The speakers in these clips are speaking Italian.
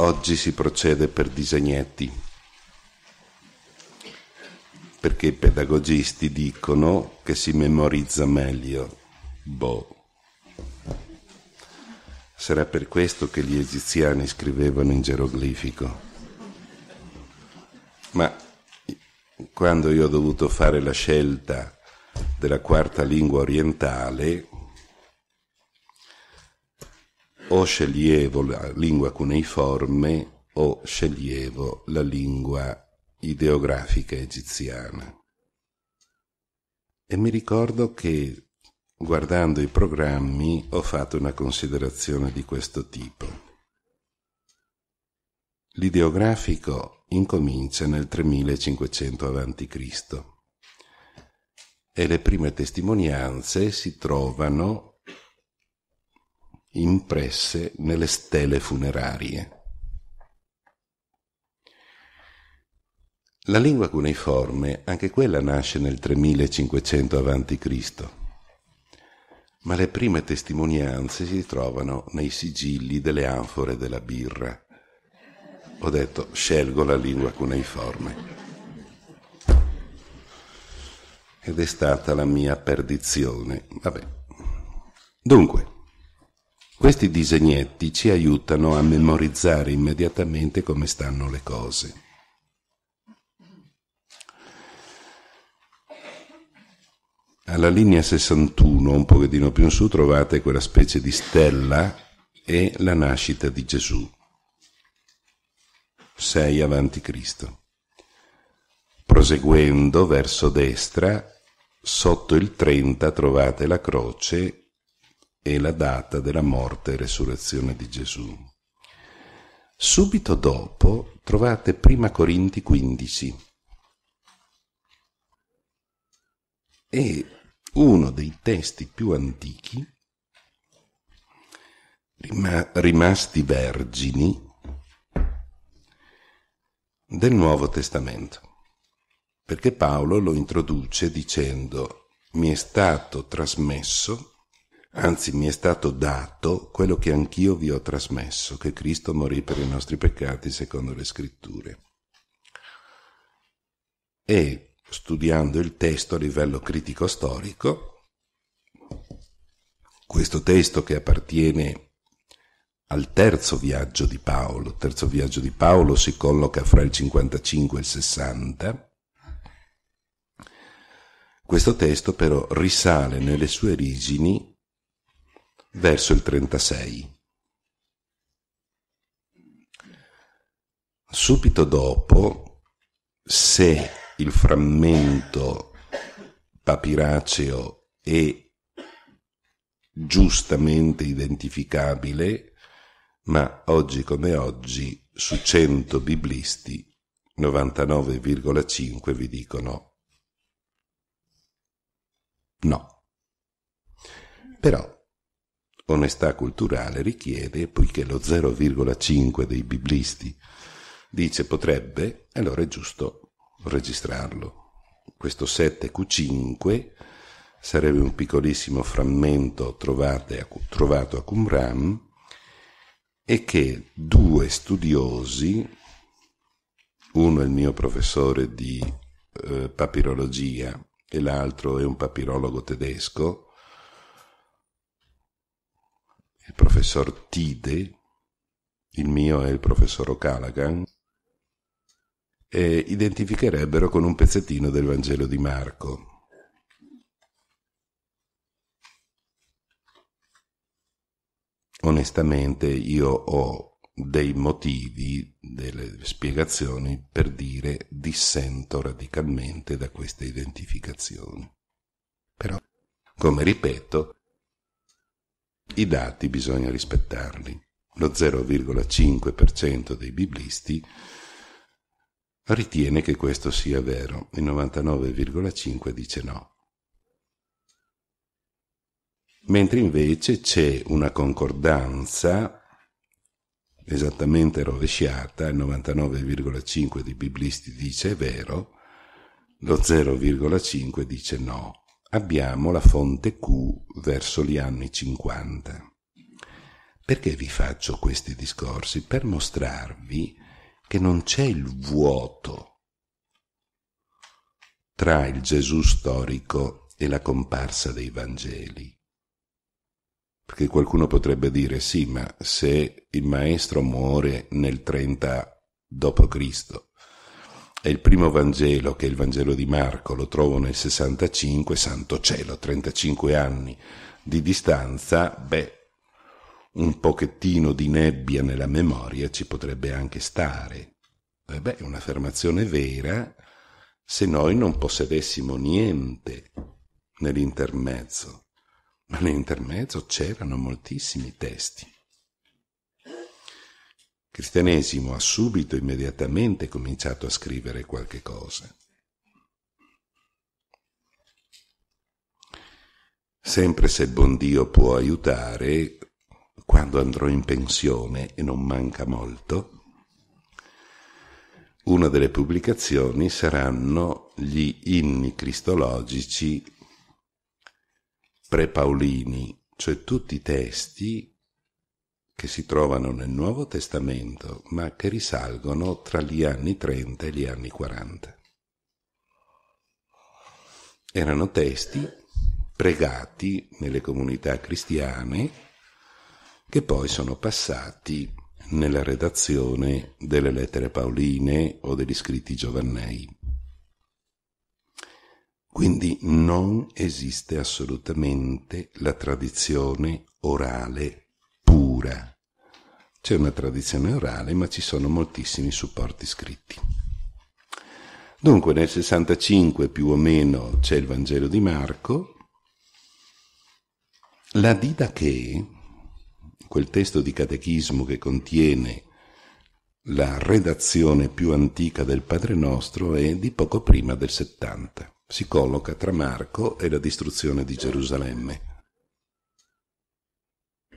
Oggi si procede per disegnetti, perché i pedagogisti dicono che si memorizza meglio. Boh. Sarà per questo che gli egiziani scrivevano in geroglifico. Ma quando io ho dovuto fare la scelta della quarta lingua orientale, o sceglievo la lingua cuneiforme o sceglievo la lingua ideografica egiziana. E mi ricordo che guardando i programmi ho fatto una considerazione di questo tipo. L'ideografico incomincia nel 3500 a.C. e le prime testimonianze si trovano impresse nelle stele funerarie. La lingua cuneiforme, anche quella nasce nel 3500 a.C., ma le prime testimonianze si trovano nei sigilli delle anfore della birra. Ho detto, scelgo la lingua cuneiforme ed è stata la mia perdizione. Vabbè. Dunque, questi disegnetti ci aiutano a memorizzare immediatamente come stanno le cose. Alla linea 61, un pochettino più in su, trovate quella specie di stella e la nascita di Gesù. 6 avanti Cristo. Proseguendo verso destra, sotto il 30 trovate la croce e la data della morte e resurrezione di Gesù. Subito dopo trovate 1 Corinti 15 e uno dei testi più antichi rimasti vergini del Nuovo Testamento, perché Paolo lo introduce dicendo mi è stato trasmesso Anzi, mi è stato dato quello che anch'io vi ho trasmesso, che Cristo morì per i nostri peccati secondo le scritture. E studiando il testo a livello critico storico, questo testo che appartiene al terzo viaggio di Paolo, il terzo viaggio di Paolo si colloca fra il 55 e il 60, questo testo però risale nelle sue origini verso il 36. Subito dopo, se il frammento papiraceo è giustamente identificabile, ma oggi come oggi su 100 biblisti 99,5 vi dicono no. Però onestà culturale richiede, poiché lo 0,5 dei biblisti dice potrebbe, allora è giusto registrarlo. Questo 7Q5 sarebbe un piccolissimo frammento trovato a Qumran e che due studiosi, uno è il mio professore di eh, papirologia e l'altro è un papirologo tedesco, professor Tide, il mio è il professor O'Callaghan, e identificherebbero con un pezzettino del Vangelo di Marco. onestamente io ho dei motivi, delle spiegazioni per dire dissento radicalmente da queste identificazioni. Però, come ripeto, i dati bisogna rispettarli. Lo 0,5% dei biblisti ritiene che questo sia vero, il 99,5% dice no. Mentre invece c'è una concordanza esattamente rovesciata, il 99,5% dei biblisti dice è vero, lo 0,5% dice no abbiamo la fonte Q verso gli anni 50. Perché vi faccio questi discorsi? Per mostrarvi che non c'è il vuoto tra il Gesù storico e la comparsa dei Vangeli. Perché qualcuno potrebbe dire sì, ma se il maestro muore nel 30 d.C., è il primo Vangelo, che è il Vangelo di Marco, lo trovo nel 65, santo cielo, 35 anni di distanza, beh, un pochettino di nebbia nella memoria ci potrebbe anche stare. E eh, beh, è un'affermazione vera se noi non possedessimo niente nell'intermezzo. Ma nell'intermezzo c'erano moltissimi testi cristianesimo ha subito, immediatamente cominciato a scrivere qualche cosa. Sempre se il buon Dio può aiutare, quando andrò in pensione, e non manca molto, una delle pubblicazioni saranno gli inni cristologici pre-paolini, cioè tutti i testi che si trovano nel Nuovo Testamento, ma che risalgono tra gli anni 30 e gli anni 40. Erano testi pregati nelle comunità cristiane che poi sono passati nella redazione delle lettere pauline o degli scritti giovannei. Quindi non esiste assolutamente la tradizione orale cultura. C'è una tradizione orale, ma ci sono moltissimi supporti scritti. Dunque nel 65 più o meno c'è il Vangelo di Marco, la Didache, quel testo di catechismo che contiene la redazione più antica del Padre Nostro è di poco prima del 70. Si colloca tra Marco e la distruzione di Gerusalemme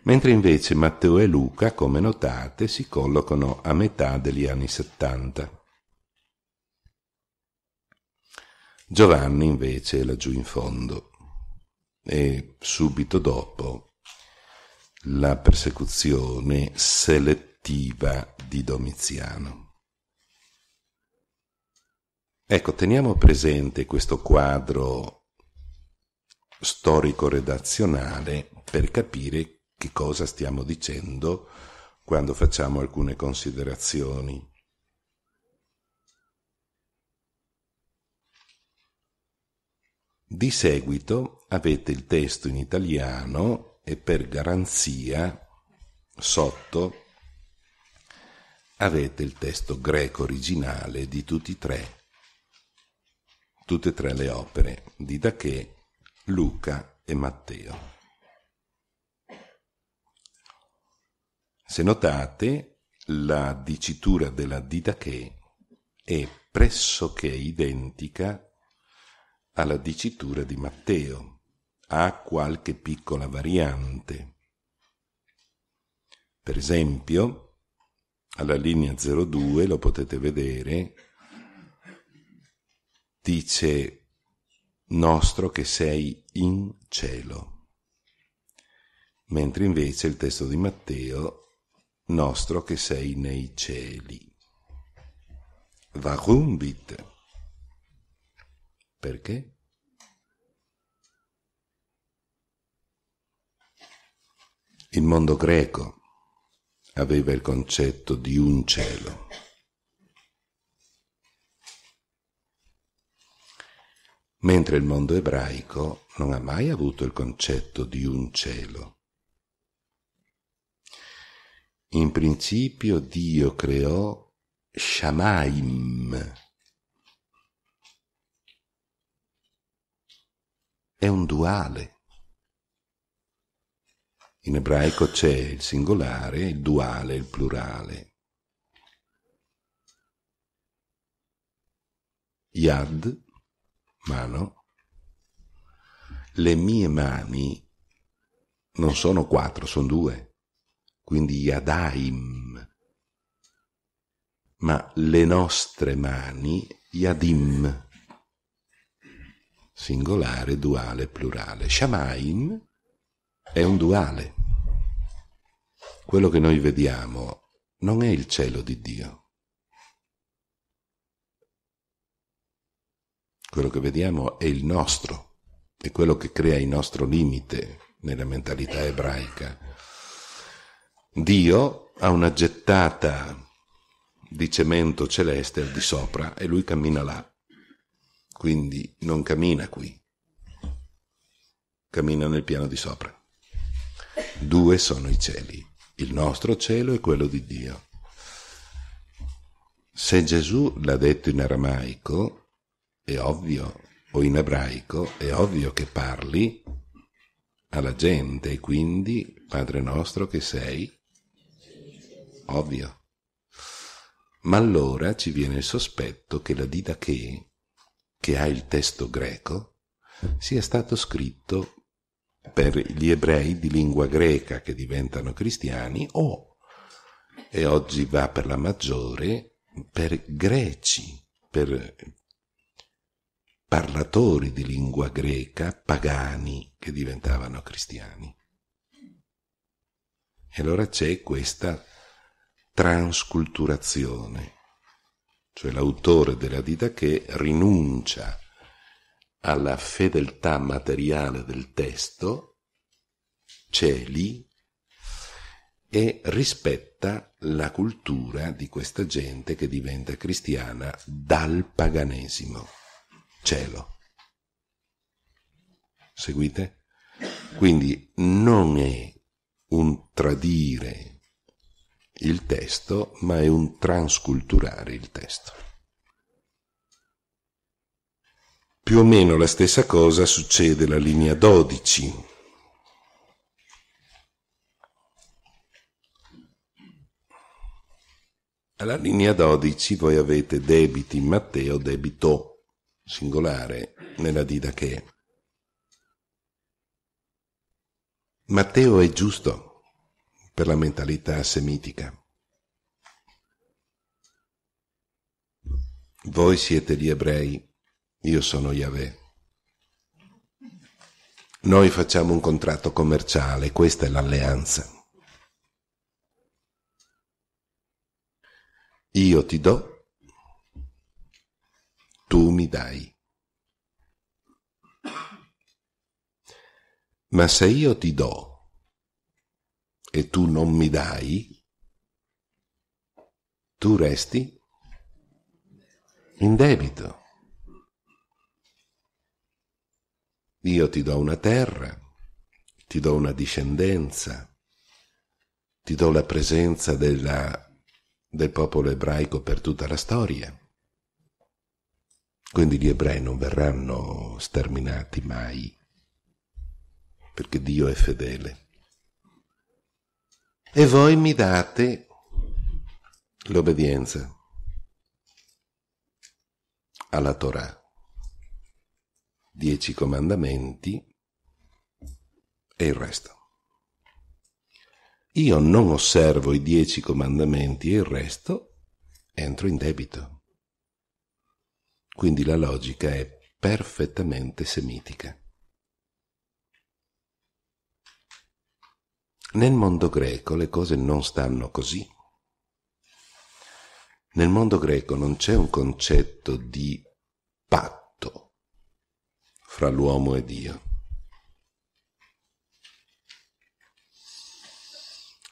mentre invece Matteo e Luca, come notate, si collocano a metà degli anni 70. Giovanni invece è laggiù in fondo e subito dopo la persecuzione selettiva di Domiziano. Ecco, teniamo presente questo quadro storico-redazionale per capire che cosa stiamo dicendo quando facciamo alcune considerazioni. Di seguito avete il testo in italiano e per garanzia sotto avete il testo greco originale di tutti e tre, tutte e tre le opere di Daché, Luca e Matteo. Se notate, la dicitura della didache è pressoché identica alla dicitura di Matteo, ha qualche piccola variante. Per esempio, alla linea 02 lo potete vedere, dice nostro che sei in cielo, mentre invece il testo di Matteo nostro che sei nei cieli. Varumbit. Perché? Il mondo greco aveva il concetto di un cielo. Mentre il mondo ebraico non ha mai avuto il concetto di un cielo. In principio Dio creò Shamaim. È un duale. In ebraico c'è il singolare, il duale, il plurale. Yad, mano. Le mie mani non sono quattro, sono due quindi Yadaim, ma le nostre mani Yadim, singolare, duale, plurale. Shamaim è un duale. Quello che noi vediamo non è il cielo di Dio. Quello che vediamo è il nostro, è quello che crea il nostro limite nella mentalità ebraica Dio ha una gettata di cemento celeste al di sopra e lui cammina là. Quindi non cammina qui, cammina nel piano di sopra. Due sono i cieli, il nostro cielo e quello di Dio. Se Gesù l'ha detto in aramaico, è ovvio, o in ebraico, è ovvio che parli alla gente, quindi Padre nostro che sei Ovvio. Ma allora ci viene il sospetto che la didache, che ha il testo greco, sia stato scritto per gli ebrei di lingua greca che diventano cristiani o, e oggi va per la maggiore, per greci, per parlatori di lingua greca, pagani, che diventavano cristiani. E allora c'è questa transculturazione, cioè l'autore della Didache rinuncia alla fedeltà materiale del testo, c'è e rispetta la cultura di questa gente che diventa cristiana dal paganesimo. Cielo. Seguite? Quindi non è un tradire il testo, ma è un transculturare il testo. Più o meno la stessa cosa succede alla linea 12. Alla linea 12 voi avete debiti in Matteo, debito singolare nella Didache. Matteo è giusto per la mentalità semitica. Voi siete gli ebrei, io sono Yahweh. Noi facciamo un contratto commerciale, questa è l'alleanza. Io ti do, tu mi dai. Ma se io ti do e tu non mi dai, tu resti in debito. Io ti do una terra, ti do una discendenza, ti do la presenza della, del popolo ebraico per tutta la storia. Quindi gli ebrei non verranno sterminati mai, perché Dio è fedele e voi mi date l'obbedienza alla Torah. Dieci comandamenti e il resto. Io non osservo i dieci comandamenti e il resto entro in debito. Quindi la logica è perfettamente semitica. Nel mondo greco le cose non stanno così. Nel mondo greco non c'è un concetto di patto fra l'uomo e Dio.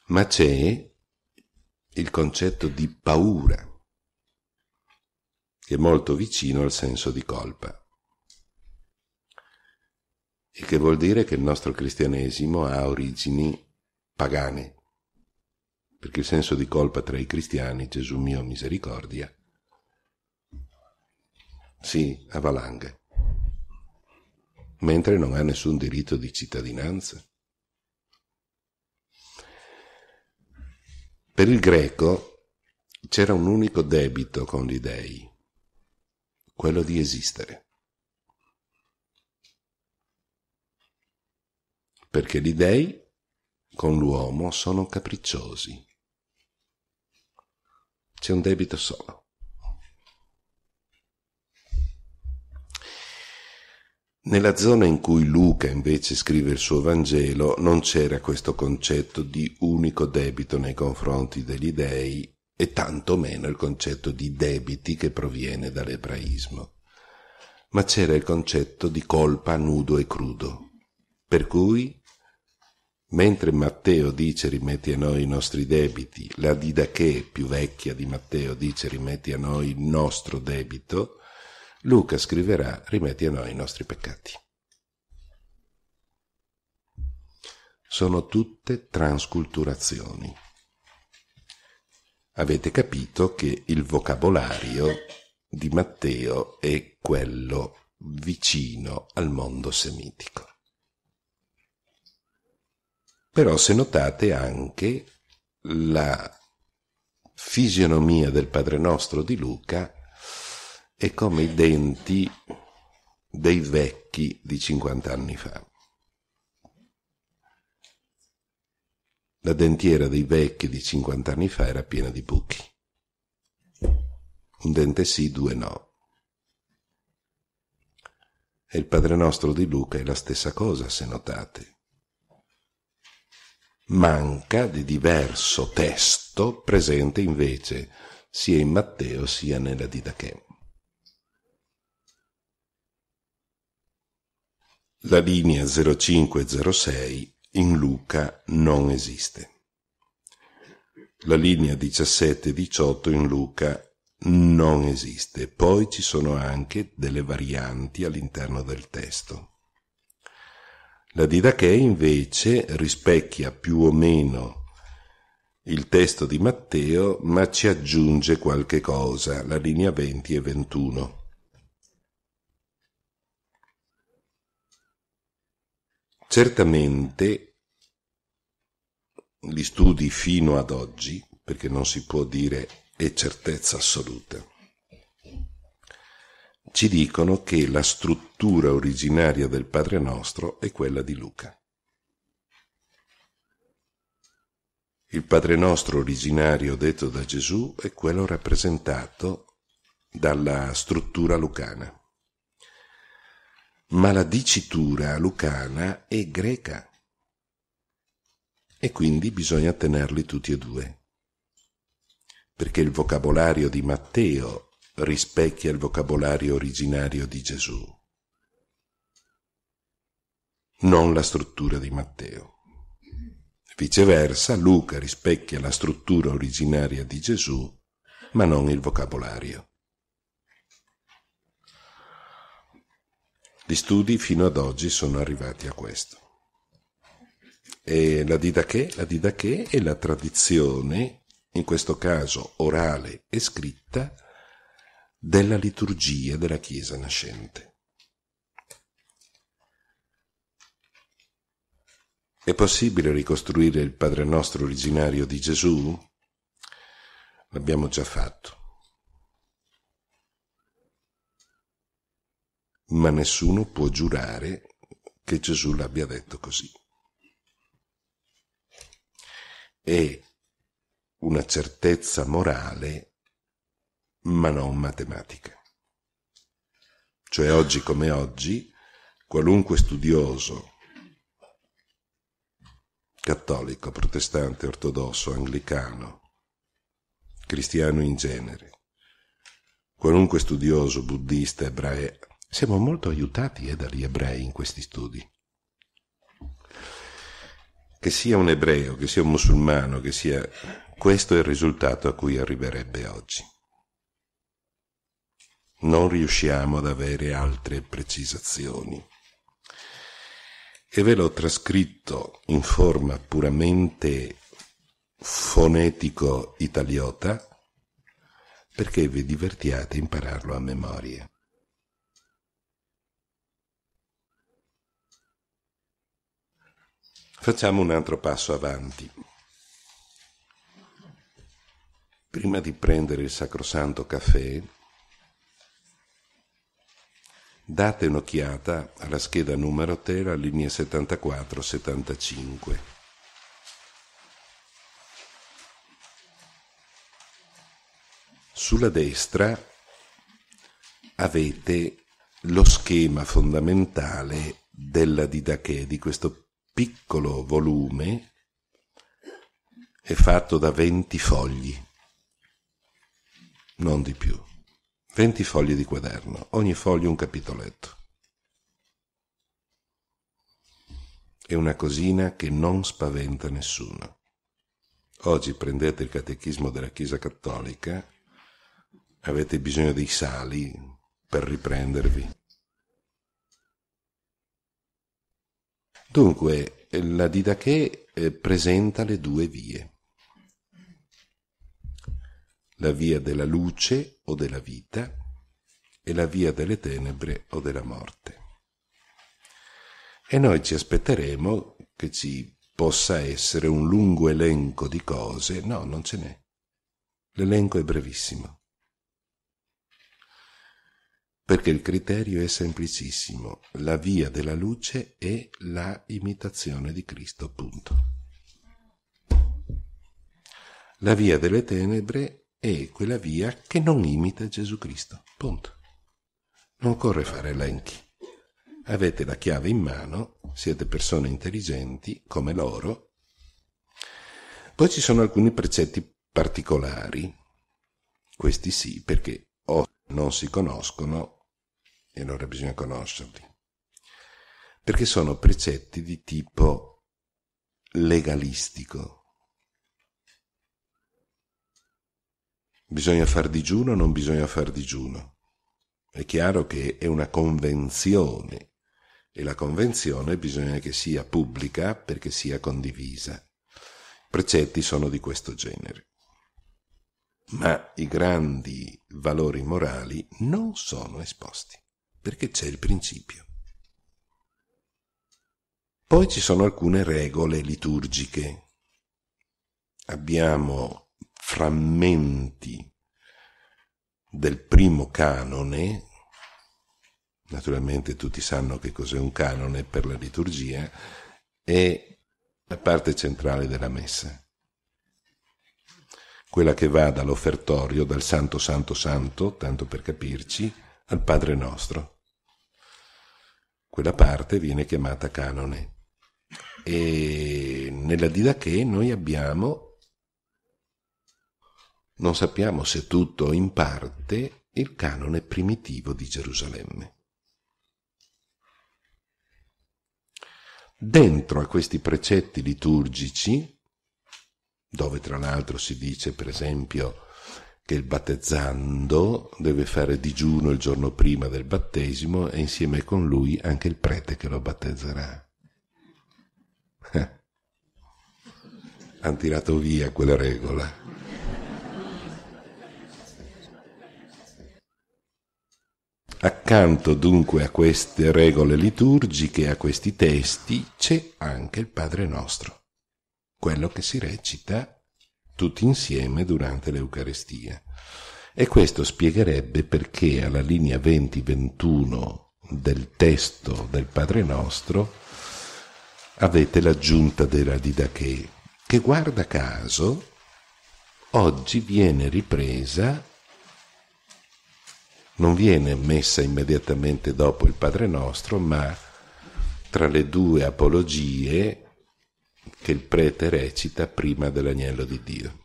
Ma c'è il concetto di paura, che è molto vicino al senso di colpa e che vuol dire che il nostro cristianesimo ha origini pagani. perché il senso di colpa tra i cristiani, Gesù mio misericordia, si avvalanga, mentre non ha nessun diritto di cittadinanza. Per il greco c'era un unico debito con gli dèi, quello di esistere. Perché gli dèi con l'uomo sono capricciosi. C'è un debito solo. Nella zona in cui Luca invece scrive il suo Vangelo non c'era questo concetto di unico debito nei confronti degli dei e tantomeno il concetto di debiti che proviene dall'ebraismo. Ma c'era il concetto di colpa nudo e crudo, per cui Mentre Matteo dice rimetti a noi i nostri debiti, la Didache più vecchia di Matteo dice rimetti a noi il nostro debito, Luca scriverà rimetti a noi i nostri peccati. Sono tutte transculturazioni. Avete capito che il vocabolario di Matteo è quello vicino al mondo semitico però se notate anche la fisionomia del Padre Nostro di Luca è come i denti dei vecchi di 50 anni fa. La dentiera dei vecchi di 50 anni fa era piena di buchi. Un dente sì, due no. E il Padre Nostro di Luca è la stessa cosa, se notate manca di diverso testo presente invece sia in Matteo sia nella Didache. La linea 0506 in Luca non esiste. La linea 17-18 in Luca non esiste. Poi ci sono anche delle varianti all'interno del testo. La Didache invece rispecchia più o meno il testo di Matteo, ma ci aggiunge qualche cosa, la linea 20 e 21. Certamente gli studi fino ad oggi, perché non si può dire è certezza assoluta, ci dicono che la struttura originaria del Padre nostro è quella di Luca. Il Padre nostro originario detto da Gesù è quello rappresentato dalla struttura lucana. Ma la dicitura lucana è greca e quindi bisogna tenerli tutti e due, perché il vocabolario di Matteo rispecchia il vocabolario originario di Gesù, non la struttura di Matteo. Viceversa, Luca rispecchia la struttura originaria di Gesù, ma non il vocabolario. Gli studi fino ad oggi sono arrivati a questo. E la didache, la didache è la tradizione, in questo caso orale e scritta, della liturgia della Chiesa nascente. È possibile ricostruire il Padre nostro originario di Gesù? L'abbiamo già fatto. Ma nessuno può giurare che Gesù l'abbia detto così. È una certezza morale ma non matematica. Cioè oggi come oggi, qualunque studioso cattolico, protestante, ortodosso, anglicano, cristiano in genere, qualunque studioso buddista, ebreo, siamo molto aiutati eh, dagli ebrei in questi studi. Che sia un ebreo, che sia un musulmano, che sia... questo è il risultato a cui arriverebbe oggi non riusciamo ad avere altre precisazioni. E ve l'ho trascritto in forma puramente fonetico italiota perché vi divertiate a impararlo a memoria. Facciamo un altro passo avanti. Prima di prendere il sacrosanto caffè, Date un'occhiata alla scheda numero 3, linea 74-75. Sulla destra avete lo schema fondamentale della Didache, di questo piccolo volume è fatto da 20 fogli, non di più. 20 foglie di quaderno, ogni foglio un capitoletto. È una cosina che non spaventa nessuno. Oggi prendete il catechismo della Chiesa Cattolica, avete bisogno dei sali per riprendervi. Dunque, la Didache eh, presenta le due vie. La via della luce o della vita e la via delle tenebre o della morte. E noi ci aspetteremo che ci possa essere un lungo elenco di cose, no, non ce n'è. L'elenco è brevissimo. Perché il criterio è semplicissimo. La via della luce è la imitazione di Cristo, punto. La via delle tenebre è quella via che non imita Gesù Cristo. Punto. Non occorre fare elenchi. Avete la chiave in mano, siete persone intelligenti come loro. Poi ci sono alcuni precetti particolari, questi sì, perché o non si conoscono e allora bisogna conoscerli, perché sono precetti di tipo legalistico, Bisogna far digiuno o non bisogna far digiuno? È chiaro che è una convenzione e la convenzione bisogna che sia pubblica perché sia condivisa. I precetti sono di questo genere. Ma i grandi valori morali non sono esposti perché c'è il principio. Poi ci sono alcune regole liturgiche. Abbiamo frammenti del primo canone, naturalmente tutti sanno che cos'è un canone per la liturgia, è la parte centrale della messa, quella che va dall'offertorio, dal Santo Santo Santo, tanto per capirci, al Padre nostro. Quella parte viene chiamata canone. E nella Didache noi abbiamo non sappiamo se tutto o in parte il canone primitivo di Gerusalemme. Dentro a questi precetti liturgici, dove tra l'altro si dice per esempio che il battezzando deve fare digiuno il giorno prima del battesimo e insieme con lui anche il prete che lo battezzerà. Hanno tirato via quella regola. Accanto dunque a queste regole liturgiche, a questi testi, c'è anche il Padre nostro, quello che si recita tutti insieme durante l'Eucarestia. E questo spiegherebbe perché alla linea 20-21 del testo del Padre nostro avete l'aggiunta della Didache, che guarda caso oggi viene ripresa non viene messa immediatamente dopo il Padre nostro, ma tra le due apologie che il prete recita prima dell'agnello di Dio.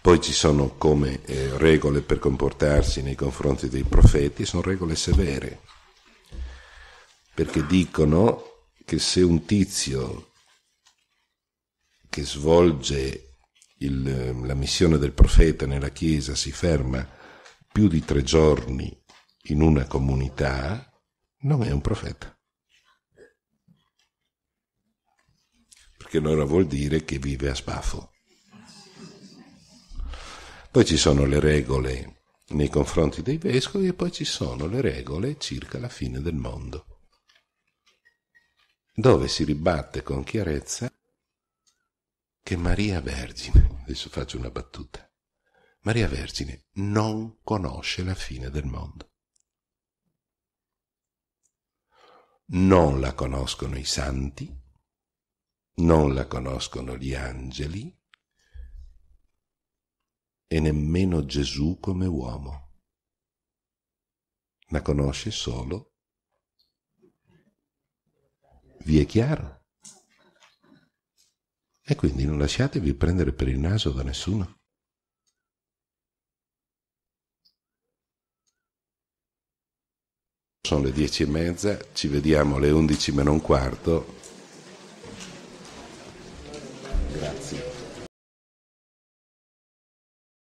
Poi ci sono come eh, regole per comportarsi nei confronti dei profeti, sono regole severe, perché dicono che se un tizio che svolge il, ehm, la missione del profeta nella Chiesa si ferma più di tre giorni in una comunità, non è un profeta. Perché allora vuol dire che vive a spaffo. Poi ci sono le regole nei confronti dei vescovi e poi ci sono le regole circa la fine del mondo, dove si ribatte con chiarezza che Maria Vergine adesso faccio una battuta. Maria Vergine non conosce la fine del mondo. Non la conoscono i santi, non la conoscono gli angeli e nemmeno Gesù come uomo. La conosce solo. Vi è chiaro? E quindi non lasciatevi prendere per il naso da nessuno. Sono le dieci e mezza, ci vediamo alle undici meno un quarto